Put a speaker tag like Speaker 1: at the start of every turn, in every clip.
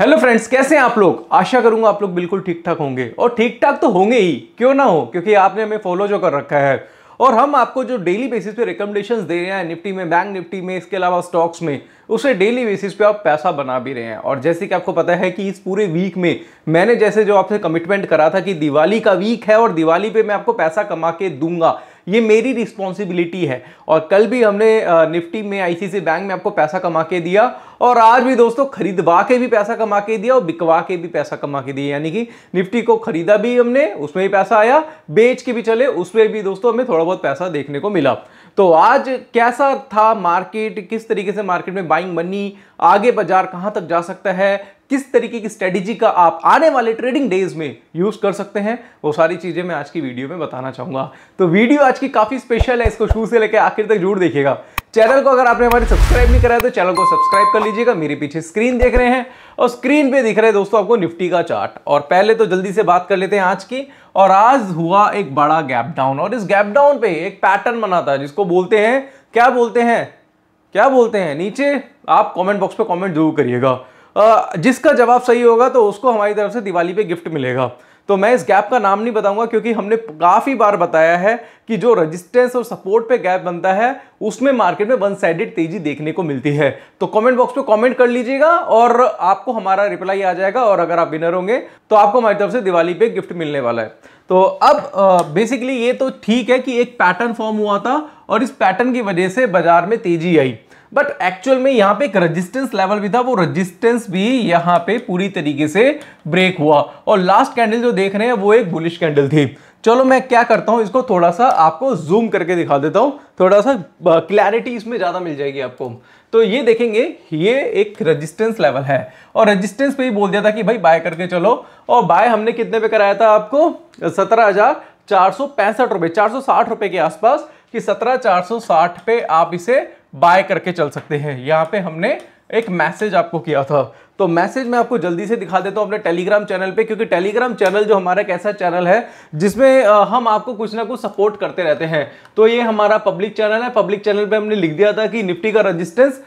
Speaker 1: hello friends कैसे हैं आप लोग आशा करूंगा आप लोग बिल्कुल ठीक ठाक होंगे और ठीक ठाक तो होंगे ही क्यों ना हो क्योंकि आपने हमें फॉलो जो कर रखा है और हम आपको जो डेली बेसिस पे रिकमेंडेशंस दे रहे हैं निफ्टी में बैंक निफ्टी में इसके अलावा स्टॉक्स में उसे डेली बेसिस पे आप पैसा बना भी रहे हैं और जैसे कि आपको पता है कि इस पूरे वीक में मैंने जैसे जो आपसे कमिटमेंट करा था कि दिवाली का वीक है और दिवाली पे मैं आपको पैसा कमा के दूंगा ये मेरी रिस्पॉन्सिबिलिटी है और कल भी हमने निफ्टी में आईसीसी बैंक में आपको पैसा कमा के दिया और आज भी दोस्तों खरीदवा के भी पैसा कमा के दिया और बिकवा के भी पैसा कमा के दिया यानी कि निफ्टी को खरीदा भी हमने उसमें भी पैसा आया बेच के भी चले उसमें भी दोस्तों हमें थोड़ा बहुत पैसा देखने को मिला तो आज कैसा था मार्केट किस तरीके से मार्केट में बाइंग बनी आगे बाजार कहाँ तक जा सकता है किस तरीके की स्ट्रेटेजी का आप आने वाले ट्रेडिंग डेज में यूज़ कर सकते हैं वो सारी चीज़ें मैं आज की वीडियो में बताना चाहूंगा तो वीडियो आज की काफ़ी स्पेशल है इसको शुरू से लेकर आखिर तक जरूर देखिएगा चैनल को अगर आपने हमारे सब्सक्राइब नहीं कराया तो चैनल को सब्सक्राइब कर लीजिएगा मेरे पीछे स्क्रीन देख रहे हैं और स्क्रीन पे दिख रहे हैं दोस्तों आपको निफ्टी का चार्ट और पहले तो जल्दी से बात कर लेते हैं आज की और आज हुआ एक बड़ा गैप डाउन और इस गैप डाउन पे एक पैटर्न बना था जिसको बोलते हैं क्या बोलते हैं क्या बोलते हैं नीचे आप कॉमेंट बॉक्स पर कॉमेंट जरूर करिएगा जिसका जवाब सही होगा तो उसको हमारी तरफ से दिवाली पे गिफ्ट मिलेगा तो मैं इस गैप का नाम नहीं बताऊंगा क्योंकि हमने काफ़ी बार बताया है कि जो रेजिस्टेंस और सपोर्ट पे गैप बनता है उसमें मार्केट में वन साइडेड तेजी देखने को मिलती है तो कमेंट बॉक्स पे कमेंट कर लीजिएगा और आपको हमारा रिप्लाई आ जाएगा और अगर आप विनर होंगे तो आपको हमारी तरफ से दिवाली पे गिफ्ट मिलने वाला है तो अब बेसिकली ये तो ठीक है कि एक पैटर्न फॉर्म हुआ था और इस पैटर्न की वजह से बाजार में तेजी आई बट एक्चुअल में यहाँ पे एक रजिस्टेंस लेवल भी था वो रजिस्टेंस भी यहाँ पे पूरी तरीके से ब्रेक हुआ और लास्ट कैंडल जो देख रहे हैं वो एक बुलिश कैंडल थी चलो मैं क्या करता हूँ इसको थोड़ा सा आपको जूम करके दिखा देता हूँ थोड़ा सा क्लैरिटी इसमें ज़्यादा मिल जाएगी आपको तो ये देखेंगे ये एक रजिस्टेंस लेवल है और रजिस्टेंस पे ही बोल दिया था कि भाई बाय करके चलो और बाय हमने कितने पे कराया था आपको सत्रह हज़ार चार सौ पैंसठ रुपये चार सौ साठ रुपये के आसपास कि सत्रह चार सौ साठ पे आप इसे बाय करके चल सकते हैं यहाँ पे हमने एक मैसेज आपको किया था तो मैसेज मैं आपको जल्दी से दिखा देता हूँ अपने टेलीग्राम चैनल पे क्योंकि टेलीग्राम चैनल जो हमारा एक ऐसा चैनल है जिसमें हम आपको कुछ ना कुछ सपोर्ट करते रहते हैं तो ये हमारा पब्लिक चैनल है पब्लिक चैनल पे हमने लिख दिया था कि निफ्टी का रजिस्टेंस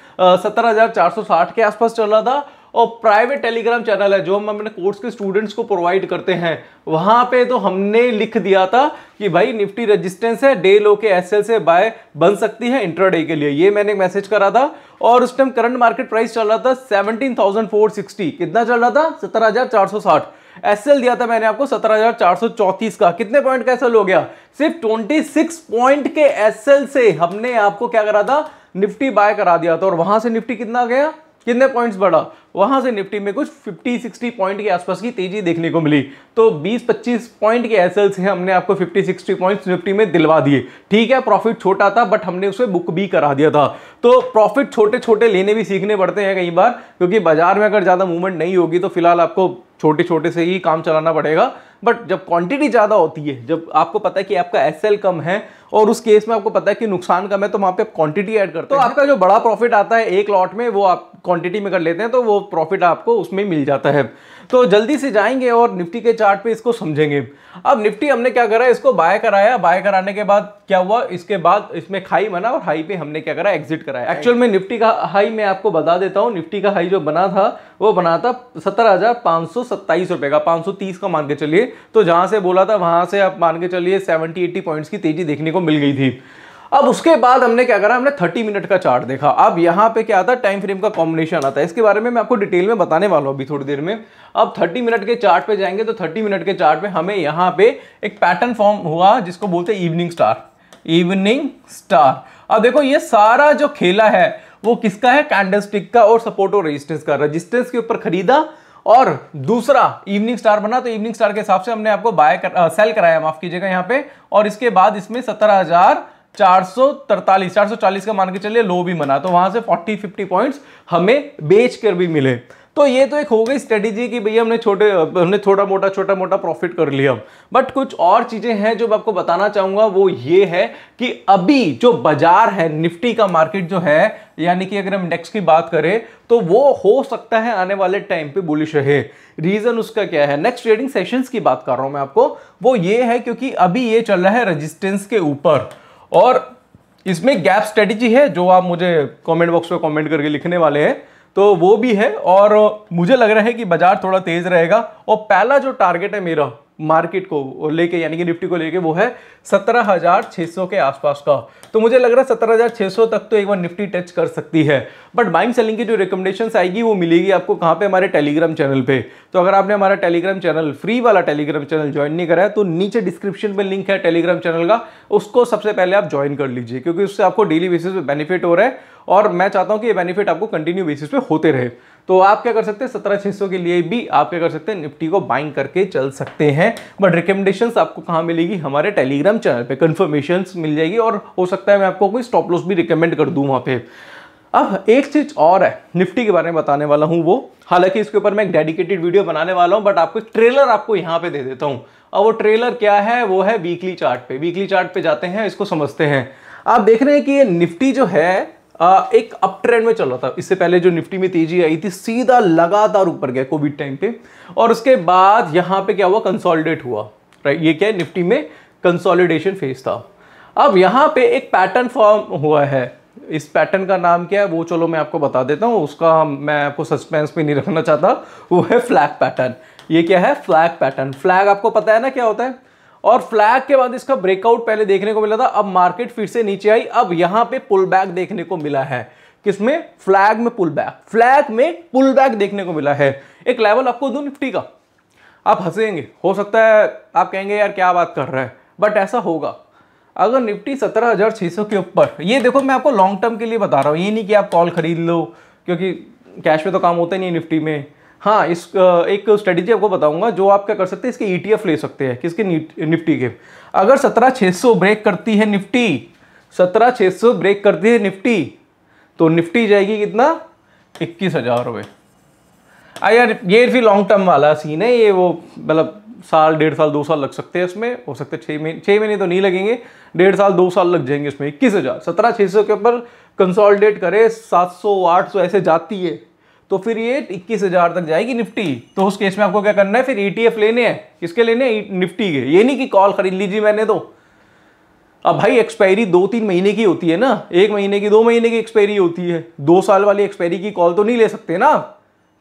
Speaker 1: सत्रह के आसपास चल रहा था और प्राइवेट टेलीग्राम चैनल है जो हम अपने कोर्स के स्टूडेंट्स को प्रोवाइड करते हैं वहाँ पे तो हमने लिख दिया था कि भाई निफ्टी रेजिस्टेंस है डे लो के एस से बाय बन सकती है इंट्राडे के लिए ये मैंने मैसेज करा था और उस टाइम करंट मार्केट प्राइस चल रहा था 17,460 कितना चल रहा था 17,460 एसएल दिया था मैंने आपको चौतीस का कितने पॉइंट का एसएल हो गया सिर्फ सिक्स पॉइंट के एसएल से हमने आपको क्या करा था निफ्टी बाय करा दिया था और वहां से निफ्टी कितना गया कितने पॉइंट्स बढ़ा वहां से निफ्टी में कुछ 50 60 पॉइंट के आसपास की तेजी देखने को मिली तो 20 25 पॉइंट के एस से हमने आपको 50 60 पॉइंट्स निफ्टी में दिलवा दिए ठीक है प्रॉफिट छोटा था बट हमने उसे बुक भी करा दिया था तो प्रॉफिट छोटे छोटे लेने भी सीखने पड़ते हैं कई बार क्योंकि बाजार में अगर ज़्यादा मूवमेंट नहीं होगी तो फिलहाल आपको छोटे छोटे से ही काम चलाना पड़ेगा बट जब क्वांटिटी ज़्यादा होती है जब आपको पता है कि आपका एस कम है और उस केस में आपको पता है कि नुकसान कम है तो वहाँ पे आप क्वांटिटी ऐड करते हैं तो आपका जो बड़ा प्रॉफिट आता है एक लॉट में वो आप क्वांटिटी में कर लेते हैं तो वो प्रॉफिट आपको उसमें मिल जाता है तो जल्दी से जाएंगे और निफ्टी के चार्ट पे इसको समझेंगे अब निफ्टी हमने क्या करा इसको बाय कराया बाय कराने के बाद क्या हुआ इसके बाद इसमें खाई बना और हाई पे हमने क्या करा एग्जिट कराया एक्चुअल में निफ्टी का हाई मैं आपको बता देता हूँ निफ्टी का हाई जो बना था वो बना था सत्तर हजार पाँच सौ सत्ताईस का 530 सौ तीस का मान के चलिए तो जहां से बोला था वहां से आप मान के चलिए सेवेंटी एट्टी पॉइंट्स की तेजी देखने को मिल गई थी अब उसके बाद हमने क्या करा हमने 30 मिनट का चार्ट देखा अब यहाँ पे क्या आता है टाइम फ्रेम का कॉम्बिनेशन आता है इसके बारे में मैं आपको डिटेल में बताने वाला हूँ अभी थोड़ी देर में अब 30 मिनट के चार्ट पे जाएंगे तो 30 मिनट के चार्ट पे हमें यहाँ पे एक पैटर्न फॉर्म हुआ जिसको बोलते हैं इवनिंग स्टार इवनिंग स्टार अब देखो ये सारा जो खेला है वो किसका है कैंडल का और सपोर्ट और रजिस्टेंस का रजिस्टेंस के ऊपर खरीदा और दूसरा इवनिंग स्टार बना तो इवनिंग स्टार के हिसाब से हमने आपको बाय कर, सेल uh, कराया माफ कीजिएगा यहाँ पे और इसके बाद इसमें सत्रह हजार चार सौ तरतालीस चार सौ चालीस का मान के चलिए लो भी बना तो वहां से फोर्टी फिफ्टी पॉइंट्स हमें बेच कर भी मिले तो ये तो एक हो गई स्ट्रेटेजी कि भैया हमने छोटे हमने थोड़ा मोटा छोटा मोटा प्रॉफिट कर लिया बट कुछ और चीज़ें हैं जो मैं आपको बताना चाहूंगा वो ये है कि अभी जो बाजार है निफ्टी का मार्केट जो है यानी कि अगर हम इंडेक्स की बात करें तो वो हो सकता है आने वाले टाइम पे बुलिश रहे रीज़न उसका क्या है नेक्स्ट ट्रेडिंग सेशंस की बात कर रहा हूं मैं आपको वो ये है क्योंकि अभी ये चल रहा है रजिस्टेंस के ऊपर और इसमें गैप स्ट्रेटेजी है जो आप मुझे कमेंट बॉक्स में कमेंट करके लिखने वाले हैं तो वो भी है और मुझे लग रहा है कि बाजार थोड़ा तेज रहेगा और पहला जो टारगेट है मेरा मार्केट को लेके यानी कि निफ्टी को लेके वो है 17,600 के आसपास का तो मुझे लग रहा है 17,600 तक तो एक बार निफ्टी टच कर सकती है बट बाइंग सेलिंग की जो रिकमेंडेशन आएगी वो मिलेगी आपको कहाँ पे हमारे टेलीग्राम चैनल पे तो अगर आपने हमारा टेलीग्राम चैनल फ्री वाला टेलीग्राम चैनल ज्वाइन नहीं करा है तो नीचे डिस्क्रिप्शन में लिंक है टेलीग्राम चैनल का उसको सबसे पहले आप ज्वाइन कर लीजिए क्योंकि उससे आपको डेली बेसिस पे बेनिफिट हो रहा है और मैं चाहता हूँ कि ये बेनिफिट आपको कंटिन्यू बेसिस पे होते रहे तो आप क्या कर सकते हैं सत्रह छः सौ के लिए भी आप क्या कर सकते हैं निफ्टी को बाइंग करके चल सकते हैं बट रिकमेंडेशन आपको कहाँ मिलेगी हमारे टेलीग्राम चैनल पर कन्फर्मेशन मिल जाएगी और हो सकता है मैं आपको कोई स्टॉप लॉस भी रिकमेंड कर दूँ वहाँ पर अब एक चीज़ और है निफ्टी के बारे में बताने वाला हूँ वो हालांकि इसके ऊपर मैं एक डेडिकेटेड वीडियो बनाने वाला हूँ बट आपको ट्रेलर आपको यहाँ पे दे देता हूँ और वो ट्रेलर क्या है वो है वीकली चार्ट पे वीकली चार्ट पे जाते हैं इसको समझते हैं आप देख रहे हैं कि ये निफ्टी जो है एक अप ट्रेंड में चल रहा था इससे पहले जो निफ्टी में तेजी आई थी सीधा लगातार ऊपर गया कोविड टाइम पे और उसके बाद यहाँ पे क्या हुआ कंसोलिडेट हुआ राइट ये क्या है निफ्टी में कंसोलिडेशन फेज था अब यहाँ पे एक पैटर्न फॉर्म हुआ है इस पैटर्न का नाम क्या है वो चलो मैं आपको बता देता हूँ उसका मैं आपको सस्पेंस में नहीं रखना चाहता वो है फ्लैग पैटर्न ये क्या है फ्लैग पैटर्न फ्लैग आपको पता है ना क्या होता है और फ्लैग के बाद इसका ब्रेकआउट पहले देखने को मिला था अब मार्केट फिर से नीचे आई अब यहां पे पुल बैक देखने को मिला है किसमें फ्लैग में पुल बैक फ्लैग में पुल बैक देखने को मिला है एक लेवल आपको दो निफ्टी का आप हंसेंगे हो सकता है आप कहेंगे यार क्या बात कर रहा है बट ऐसा होगा अगर निफ्टी सत्रह हज़ार सौ के ऊपर ये देखो मैं आपको लॉन्ग टर्म के लिए बता रहा हूँ ये नहीं कि आप कॉल खरीद लो क्योंकि कैश में तो काम होता नहीं है निफ्टी में हाँ इस एक स्ट्रेटेजी आपको बताऊंगा जो आप क्या कर सकते हैं इसके ईटीएफ e ले सकते हैं किसके निफ्टी के अगर सत्रह छः सौ ब्रेक करती है निफ्टी सत्रह छः सौ ब्रेक करती है निफ्टी तो निफ्टी जाएगी कितना इक्कीस हज़ार रुपये आ यार ये फिर लॉन्ग टर्म वाला सीन है ये वो मतलब साल डेढ़ साल दो साल लग सकते हैं इसमें हो सकते छः महीने छः महीने तो नहीं लगेंगे डेढ़ साल दो साल लग जाएंगे इसमें इक्कीस हज़ार सत्रह छः सौ के ऊपर कंसोलिडेट करे सात सौ आठ सौ ऐसे जाती है तो फिर ये इक्कीस हजार तक जाएगी निफ्टी तो उस केस में आपको क्या करना है फिर ईटीएफ e लेने हैं किसके लेने हैं e- निफ्टी के ये नहीं कि कॉल खरीद लीजिए मैंने तो अब भाई एक्सपायरी दो तीन महीने की होती है ना एक महीने की दो महीने की एक्सपायरी होती है दो साल वाली एक्सपायरी की कॉल तो नहीं ले सकते ना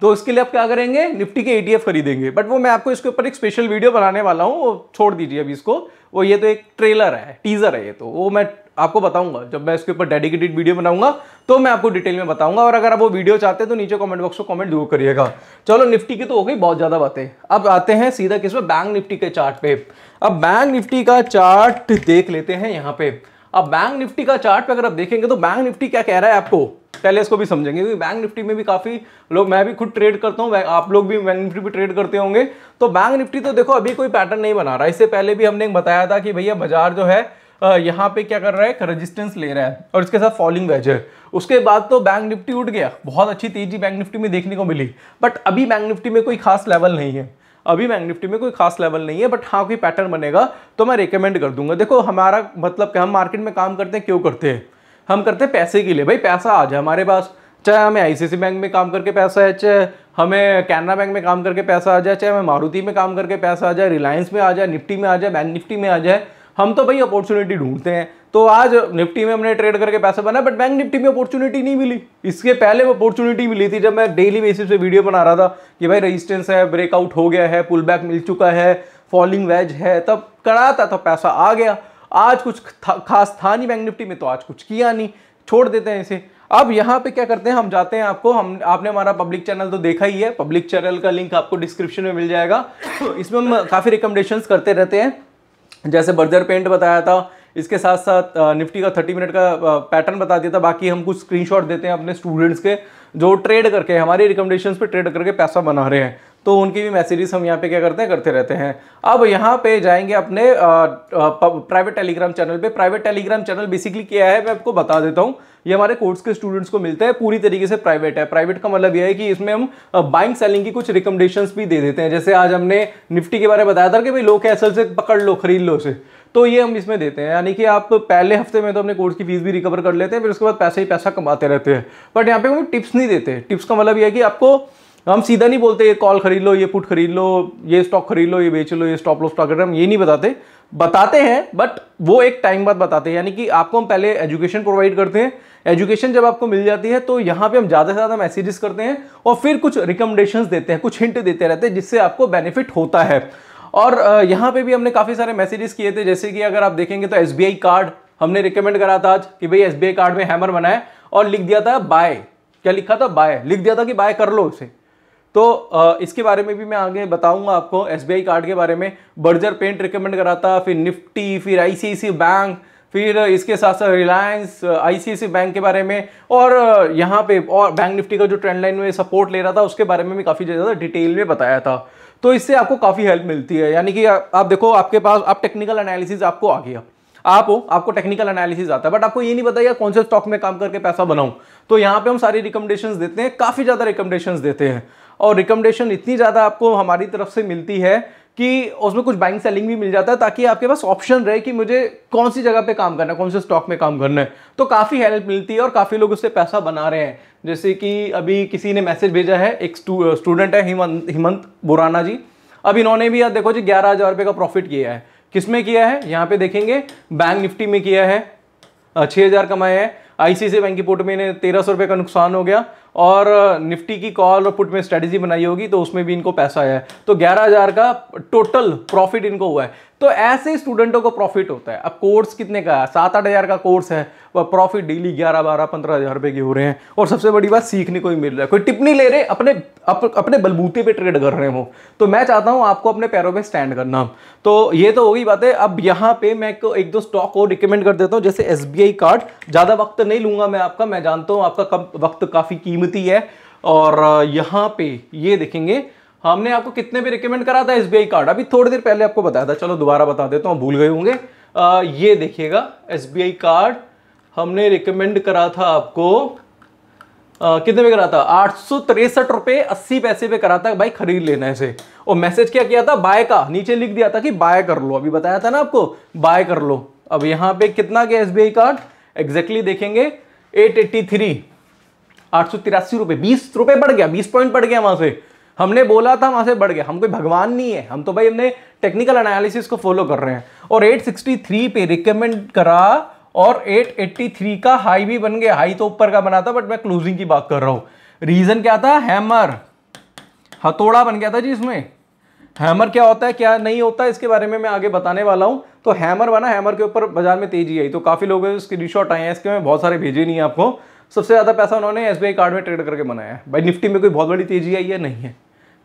Speaker 1: तो इसके लिए आप क्या करेंगे निफ्टी के ईटीएफ e खरीदेंगे बट वो मैं आपको इसके ऊपर एक स्पेशल वीडियो बनाने वाला हूँ वो छोड़ दीजिए अभी इसको वो ये तो एक ट्रेलर है टीजर है ये तो वो मैं आपको बताऊंगा जब मैं इसके ऊपर डेडिकेटेड वीडियो बनाऊंगा तो मैं आपको डिटेल में बताऊंगा और अगर आप वो वीडियो चाहते हैं तो नीचे कॉमेंट बॉक्स में कॉमेंट जरूर करिएगा चलो निफ्टी की तो हो गई बहुत ज़्यादा बातें अब आते हैं सीधा किस बैंक निफ्टी के चार्ट पे अब बैंक निफ्टी का चार्ट देख लेते हैं यहाँ पे अब बैंक निफ्टी का चार्ट पे अगर आप देखेंगे तो बैंक निफ्टी क्या कह रहा है आपको पहले इसको भी समझेंगे क्योंकि बैंक निफ्टी में भी काफ़ी लोग मैं भी खुद ट्रेड करता हूँ आप लोग भी बैंक निफ्टी भी ट्रेड करते होंगे तो बैंक निफ्टी तो देखो अभी कोई पैटर्न नहीं बना रहा इससे पहले भी हमने बताया था कि भैया बाजार जो है यहाँ पे क्या कर रहा है रेजिस्टेंस ले रहा है और इसके साथ फॉलिंग वेज है उसके बाद तो बैंक निफ्टी उठ गया बहुत अच्छी तेजी बैंक निफ्टी में देखने को मिली बट अभी बैंक निफ्टी में कोई खास लेवल नहीं है अभी बैंक निफ्टी में कोई खास लेवल नहीं है बट हाँ कोई पैटर्न बनेगा तो मैं रिकमेंड कर दूंगा देखो हमारा मतलब क्या हम मार्केट में काम करते हैं क्यों करते हैं हम करते हैं पैसे के लिए भाई पैसा आ जाए हमारे पास चाहे हमें आई बैंक में काम करके पैसा है चाहे हमें कैनरा बैंक में काम करके पैसा आ जाए चाहे हमें मारुति में काम करके पैसा आ जाए रिलायंस में आ जाए निफ्टी में आ जाए बैंक निफ्टी में आ जाए हम तो भाई अपॉर्चुनिटी ढूंढते हैं तो आज निफ्टी में हमने ट्रेड करके पैसा बनाया बट बैंक निफ्टी में अपॉर्चुनिटी नहीं मिली इसके पहले अपॉर्चुनिटी मिली थी जब मैं डेली बेसिस पे वीडियो बना रहा था कि भाई रेजिस्टेंस है ब्रेकआउट हो गया है पुल बैक मिल चुका है फॉलिंग वेज है तब कराता था पैसा आ गया आज कुछ था, खास था नहीं बैंक निफ्टी में तो आज कुछ किया नहीं छोड़ देते हैं इसे अब यहाँ पे क्या करते हैं हम जाते हैं आपको हम आपने हमारा पब्लिक चैनल तो देखा ही है पब्लिक चैनल का लिंक आपको डिस्क्रिप्शन में मिल जाएगा तो इसमें हम काफ़ी रिकमेंडेशंस करते रहते हैं जैसे बर्जर पेंट बताया था इसके साथ साथ निफ्टी का 30 मिनट का पैटर्न बता दिया था बाकी हम कुछ स्क्रीनशॉट देते हैं अपने स्टूडेंट्स के जो ट्रेड करके हमारी रिकमेंडेशन पे ट्रेड करके पैसा बना रहे हैं तो उनकी भी मैसेजेस हम यहाँ पे क्या करते हैं करते रहते हैं अब यहाँ पे जाएंगे अपने प्राइवेट टेलीग्राम चैनल पे प्राइवेट टेलीग्राम चैनल बेसिकली क्या है मैं आपको बता देता हूँ ये हमारे कोर्स के स्टूडेंट्स को मिलता है पूरी तरीके से प्राइवेट है प्राइवेट का मतलब यह है कि इसमें हम बाइंग सेलिंग की कुछ रिकमेंडेशन भी दे देते हैं जैसे आज हमने निफ्टी के बारे में बताया था कि भाई लो कैसल से पकड़ लो खरीद लो से तो ये हम इसमें देते हैं यानी कि आप पहले हफ्ते में तो अपने कोर्स की फीस भी रिकवर कर लेते हैं फिर उसके बाद पैसे ही पैसा कमाते रहते हैं बट यहाँ पे हम टिप्स नहीं देते टिप्स का मतलब ये है कि आपको हम सीधा नहीं बोलते ये कॉल खरीद लो ये पुट खरीद लो ये स्टॉक खरीद लो ये बेच लो ये स्टॉप लॉस स्टॉक हम ये नहीं बताते बताते हैं बट वो एक टाइम बाद बताते हैं यानी कि आपको हम पहले एजुकेशन प्रोवाइड करते हैं एजुकेशन जब आपको मिल जाती है तो यहाँ पे हम ज़्यादा से ज़्यादा मैसेजेस करते हैं और फिर कुछ रिकमेंडेशंस देते हैं कुछ हिंट देते रहते हैं जिससे आपको बेनिफिट होता है और यहाँ पे भी हमने काफ़ी सारे मैसेजेस किए थे जैसे कि अगर आप देखेंगे तो एस कार्ड हमने रिकमेंड करा था आज कि भाई एस कार्ड में हैमर बनाए और लिख दिया था बाय क्या लिखा था बाय लिख दिया था कि बाय कर लो उसे तो इसके बारे में भी मैं आगे बताऊंगा आपको एस कार्ड के बारे में बर्जर पेंट रिकमेंड करा था फिर निफ्टी फिर आई बैंक फिर इसके साथ साथ रिलायंस आईसीआईसी बैंक के बारे में और यहाँ पे और बैंक निफ्टी का जो ट्रेंड लाइन में सपोर्ट ले रहा था उसके बारे में भी काफ़ी ज़्यादा डिटेल में बताया था तो इससे आपको काफ़ी हेल्प मिलती है यानी कि आप देखो आपके पास आप टेक्निकल एनालिसिस आपको आ गया आप हो आपको टेक्निकल एनालिसिस आता है बट आपको ये नहीं बताया कौन से स्टॉक में काम करके पैसा बनाऊं तो यहाँ पे हम सारी रिकमेंडेशंस देते हैं काफ़ी ज़्यादा रिकमेंडेशंस देते हैं और रिकमेंडेशन इतनी ज़्यादा आपको हमारी तरफ से मिलती है कि उसमें कुछ बाइंग सेलिंग भी मिल जाता है ताकि आपके पास ऑप्शन रहे कि मुझे कौन सी जगह पे काम करना है कौन से स्टॉक में काम करना है तो काफ़ी हेल्प मिलती है और काफ़ी लोग उससे पैसा बना रहे हैं जैसे कि अभी किसी ने मैसेज भेजा है एक स्टूडेंट है हिमंत बुराना जी अब इन्होंने भी यार देखो जी ग्यारह हज़ार रुपये का प्रॉफिट किया है किस में किया है यहाँ पे देखेंगे बैंक निफ्टी में किया है छः हज़ार कमाया है आईसीआईसी बैंक की पोर्ट में इन्हें तेरह सौ का नुकसान हो गया और निफ्टी की कॉल और पुट में स्ट्रेटजी बनाई होगी तो उसमें भी इनको पैसा आया है तो ग्यारह हज़ार का टोटल प्रॉफिट इनको हुआ है तो ऐसे स्टूडेंटों को प्रॉफिट होता है अब कोर्स कितने का है सात आठ हज़ार का कोर्स है वह प्रॉफिट डेली ग्यारह बारह पंद्रह हज़ार रुपये की हो रहे हैं और सबसे बड़ी बात सीखने को ही मिल रहा है कोई टिप्पणी ले रहे अपने अप, अपने बलबूते पे ट्रेड कर रहे हो तो मैं चाहता हूँ आपको अपने पैरों पे स्टैंड करना तो ये तो होगी बात है अब यहाँ पर मैं एक दो स्टॉक और रिकमेंड कर देता हूँ जैसे एस कार्ड ज़्यादा वक्त नहीं लूँगा मैं आपका मैं जानता हूँ आपका कम वक्त काफ़ी कीमत मिलती है और यहाँ पे ये देखेंगे हमने आपको कितने भी रिकमेंड करा था एस कार्ड अभी थोड़ी देर पहले आपको बताया था चलो दोबारा बता देता हूँ भूल गए होंगे ये देखिएगा एस कार्ड हमने रिकमेंड करा था आपको आ, कितने में करा था आठ सौ तिरसठ रुपये अस्सी पैसे पे करा था भाई खरीद लेना इसे और मैसेज क्या किया था बाय का नीचे लिख दिया था कि बाय कर लो अभी बताया था ना आपको बाय कर लो अब यहाँ पे कितना गया एस कार्ड एग्जैक्टली देखेंगे एट एट्टी थ्री आठ सौ तिरासी रुपए बीस रुपए बढ़ गया बीस पॉइंट बढ़ गया वहां से हमने बोला था वहां से बढ़ गया हम कोई भगवान नहीं है हम तो भाई हमने टेक्निकल एनालिसिस को फॉलो कर रहे हैं और 863 पे रिकमेंड करा और 883 का हाई भी बन गया हाई तो ऊपर का बना था बट मैं क्लोजिंग की बात कर रहा हूँ रीज़न क्या था हैमर हथौड़ा बन गया था जी इसमें हैमर क्या होता है क्या नहीं होता इसके बारे में मैं आगे बताने वाला हूं तो हैमर बना हैमर के ऊपर बाजार में तेजी आई तो काफ़ी लोगों के स्क्रीन आए हैं इसके मैं बहुत सारे भेजे नहीं आपको सबसे ज़्यादा पैसा उन्होंने एस कार्ड में ट्रेड करके बनाया है भाई निफ्टी में कोई बहुत बड़ी तेजी आई है नहीं है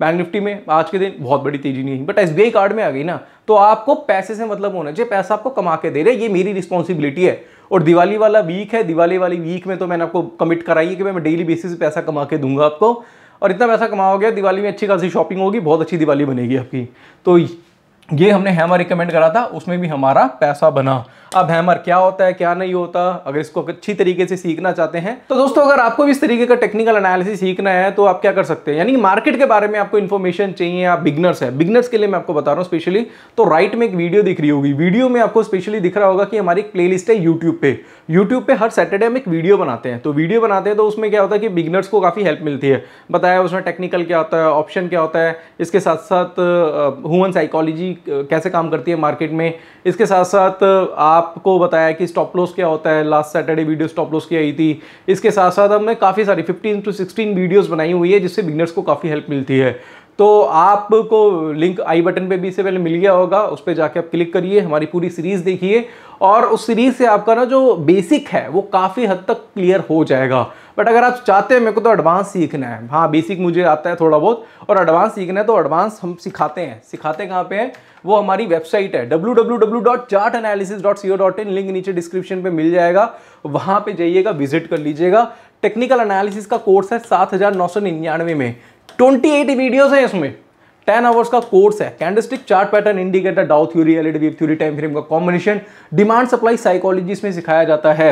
Speaker 1: बैंक निफ्टी में आज के दिन बहुत बड़ी तेजी नहीं बट एस कार्ड में आ गई ना तो आपको पैसे से मतलब होना चाहिए पैसा आपको कमा के दे रहे ये मेरी रिस्पॉन्सिबिलिटी है और दिवाली वाला वीक है दिवाली वाली वीक में तो मैंने आपको कमिट कराई है कि मैं डेली बेसिस पे पैसा कमा के दूंगा आपको और इतना पैसा कमा गया दिवाली में अच्छी खासी शॉपिंग होगी बहुत अच्छी दिवाली बनेगी आपकी तो ये हमने हैमर रिकमेंड करा था उसमें भी हमारा पैसा बना अब हैमर क्या होता है क्या नहीं होता अगर इसको अच्छी तरीके से सीखना चाहते हैं तो दोस्तों अगर आपको भी इस तरीके का टेक्निकल एनालिसिस सीखना है तो आप क्या कर सकते हैं यानी कि मार्केट के बारे में आपको इन्फॉर्मेशन चाहिए आप बिगनर्स है बिगनर्स के लिए मैं आपको बता रहा हूँ स्पेशली तो राइट में एक वीडियो दिख रही होगी वीडियो में आपको स्पेशली दिख रहा होगा कि हमारी एक प्ले है यूट्यूब पे यूट्यूब पे हर सैटरडे हम एक वीडियो बनाते हैं तो वीडियो बनाते हैं तो उसमें क्या होता है कि बिगनर्स को काफ़ी हेल्प मिलती है बताया उसमें टेक्निकल क्या होता है ऑप्शन क्या होता है इसके साथ साथ ह्यूमन साइकोलॉजी कैसे काम करती है मार्केट में इसके साथ साथ आप आपको बताया कि स्टॉप लॉस क्या होता है last Saturday video stop loss की आई थी इसके साथ साथ हमने काफ़ी सारी 15 टू 16 वीडियोस बनाई हुई है जिससे बिगनर्स को काफ़ी हेल्प मिलती है तो आपको लिंक आई बटन पे भी इससे पहले मिल गया होगा उस पर जाके आप क्लिक करिए हमारी पूरी सीरीज़ देखिए और उस सीरीज़ से आपका ना जो बेसिक है वो काफ़ी हद तक क्लियर हो जाएगा बट अगर आप चाहते हैं मेरे को तो एडवांस सीखना है हाँ बेसिक मुझे आता है थोड़ा बहुत और एडवांस सीखना है तो एडवांस हम सिखाते हैं सिखाते कहाँ पे हैं वो हमारी वेबसाइट है W W W dot chart analysis dot C O dot in link नीचे डिस्क्रिप्शन पे मिल जाएगा वहाँ पर जाइएगा विजिट कर लीजिएगा टेक्निकल एनालिसिस का कोर्स है सात हज़ार नौ सौ निन्यानवे में ट्वेंटी एट वीडियोज़ हैं इसमें टेन आवर्स का कोर्स है candlestick chart pattern indicator Dow theory Elliott wave theory time frame का कॉम्बिनेशन डिमांड सप्लाई साइकोलॉजी इसमें सिखाया जाता है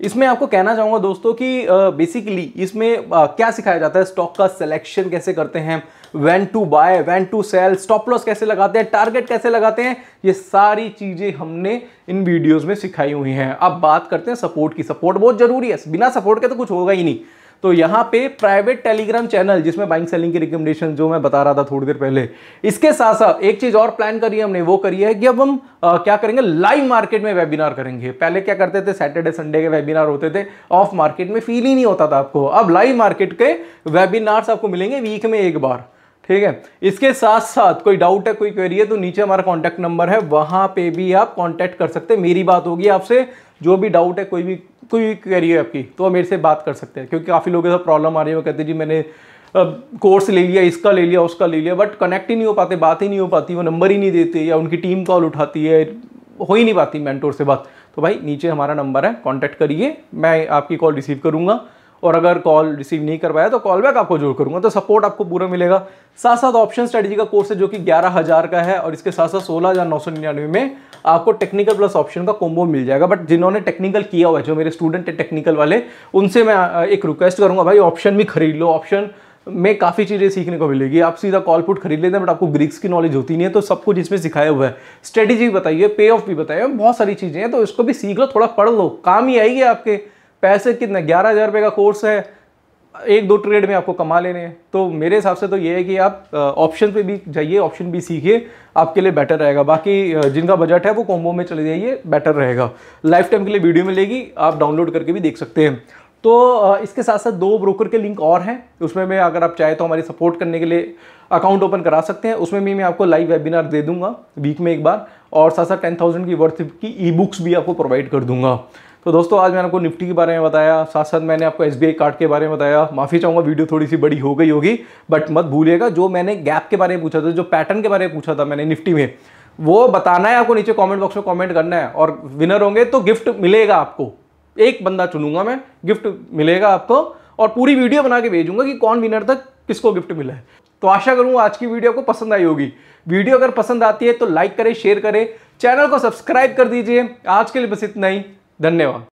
Speaker 1: इसमें आपको कहना चाहूँगा दोस्तों कि बेसिकली इसमें क्या सिखाया जाता है स्टॉक का सिलेक्शन कैसे करते हैं one two buy one two sell stop loss कैसे लगाते हैं टारगेट कैसे लगाते हैं ये सारी चीज़ें हमने इन वीडियोज़ में सिखाई हुई हैं अब बात करते हैं सपोर्ट की सपोर्ट बहुत ज़रूरी है बिना सपोर्ट के तो कुछ होगा ही नहीं तो यहाँ पे प्राइवेट टेलीग्राम चैनल जिसमें बाइंग सेलिंग की रिकमेंडेशन जो मैं बता रहा था थोड़ी देर पहले इसके साथ साथ एक चीज और प्लान करी है हमने वो करी है कि अब हम आ, क्या करेंगे लाइव मार्केट में वेबिनार करेंगे पहले क्या करते थे सैटरडे संडे के वेबिनार होते थे ऑफ मार्केट में फील ही नहीं होता था आपको अब लाइव मार्केट के वेबिनार्स आपको मिलेंगे वीक में एक बार ठीक है इसके साथ साथ कोई डाउट है कोई क्वेरी है तो नीचे हमारा कॉन्टैक्ट नंबर है वहाँ पे भी आप कॉन्टैक्ट कर सकते हैं मेरी बात होगी आपसे जो भी डाउट है कोई भी कोई भी क्वेरी है आपकी तो आप मेरे से बात कर सकते हैं क्योंकि काफ़ी लोगों के साथ प्रॉब्लम आ रही है वो कहते हैं जी मैंने कोर्स ले लिया इसका ले लिया उसका ले लिया बट कनेक्ट ही नहीं हो पाते बात ही नहीं हो पाती वो नंबर ही नहीं देते या उनकी टीम कॉल उठाती है हो ही नहीं पाती मैंटोर से बात तो भाई नीचे हमारा नंबर है कॉन्टैक्ट करिए मैं आपकी कॉल रिसीव करूँगा और अगर कॉल रिसीव नहीं कर पाया तो कॉल बैक आपको जरूर करूंगा तो सपोर्ट आपको पूरा मिलेगा साथ साथ ऑप्शन स्ट्रेटेजी का कोर्स है जो कि ग्यारह हज़ार का है और इसके साथ साथ सोलह हज़ार नौ सौ निन्यानवे में आपको टेक्निकल प्लस ऑप्शन का कोम्बो मिल जाएगा बट जिन्होंने टेक्निकल किया हुआ है जो मेरे स्टूडेंट है टेक्निकल वाले उनसे मैं एक रिक्वेस्ट करूंगा भाई ऑप्शन भी खरीद लो ऑप्शन में काफ़ी चीज़ें सीखने को मिलेगी आप सीधा कॉल पुट खरीद लेते हैं बट आपको ग्रीक्स की नॉलेज होती नहीं है तो सब कुछ इसमें सिखाया हुआ है स्ट्रेटेजी भी बताइए पे ऑफ भी बताइए बहुत सारी चीज़ें हैं तो इसको भी सीख लो थोड़ा पढ़ लो काम ही आएगी आपके पैसे कितने ग्यारह हज़ार रुपये का कोर्स है एक दो ट्रेड में आपको कमा लेने हैं तो मेरे हिसाब से तो ये है कि आप ऑप्शन पे भी जाइए ऑप्शन भी सीखिए आपके लिए बेटर रहेगा बाकी जिनका बजट है वो कॉम्बो में चले जाइए बेटर रहेगा लाइफ टाइम के लिए वीडियो मिलेगी आप डाउनलोड करके भी देख सकते हैं तो इसके साथ साथ दो ब्रोकर के लिंक और हैं उसमें मैं अगर आप चाहें तो हमारी सपोर्ट करने के लिए अकाउंट ओपन करा सकते हैं उसमें भी मैं आपको लाइव वेबिनार दे दूंगा वीक में एक बार और साथ साथ टेन थाउजेंड की वर्थ की ई बुक्स भी आपको प्रोवाइड कर दूंगा तो दोस्तों आज मैंने आपको निफ्टी के बारे में बताया साथ साथ मैंने आपको एस कार्ड के बारे में बताया माफ़ी चाहूंगा वीडियो थोड़ी सी बड़ी हो गई होगी बट मत भूलिएगा जो मैंने गैप के बारे में पूछा था जो पैटर्न के बारे में पूछा था मैंने निफ्टी में वो बताना है आपको नीचे कमेंट बॉक्स में कमेंट करना है और विनर होंगे तो गिफ्ट मिलेगा आपको एक बंदा चुनूंगा मैं गिफ्ट मिलेगा आपको और पूरी वीडियो बना के भेजूंगा कि कौन विनर तक किसको गिफ्ट मिला है तो आशा करूंगा आज की वीडियो आपको पसंद आई होगी वीडियो अगर पसंद आती है तो लाइक करें शेयर करें चैनल को सब्सक्राइब कर दीजिए आज के लिए बस इतना ही धन्यवाद